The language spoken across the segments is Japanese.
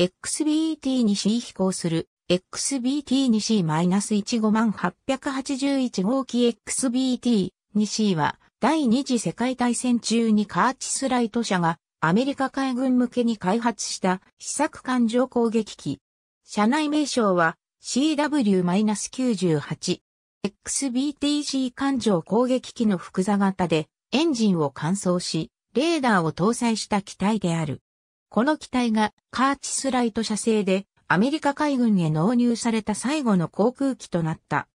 XBT2C 飛行する XBT2C-15881 号機 XBT2C は第二次世界大戦中にカーチスライト社がアメリカ海軍向けに開発した試作艦上攻撃機。社内名称は CW-98。XBTC 艦上攻撃機の複座型でエンジンを乾燥し、レーダーを搭載した機体である。この機体がカーチスライト社製でアメリカ海軍へ納入された最後の航空機となった。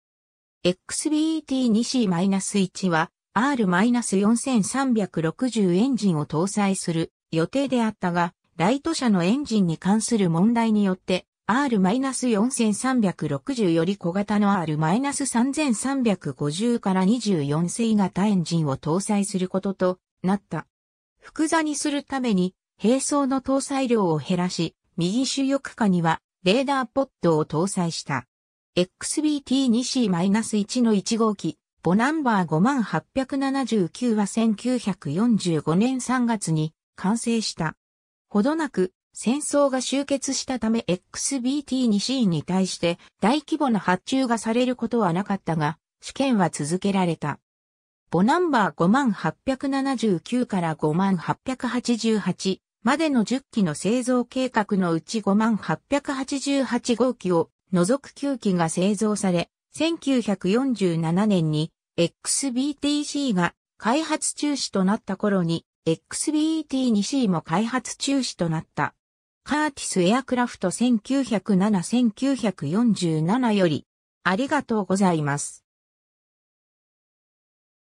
XBT2C-1 は R-4360 エンジンを搭載する予定であったが、ライト社のエンジンに関する問題によって R-4360 より小型の R-3350 から24水型エンジンを搭載することとなった。複座にするために並走の搭載量を減らし、右主翼下にはレーダーポッドを搭載した。XBT2C-1 の1号機、ボナンバー5879は1945年3月に完成した。ほどなく戦争が終結したため XBT2C に対して大規模な発注がされることはなかったが、試験は続けられた。ボナンバー5879から5888までの10機の製造計画のうち5888号機を除く9機が製造され、1947年に XBTC が開発中止となった頃に XBT2C も開発中止となった。カーティスエアクラフト1907-1947よりありがとうございます。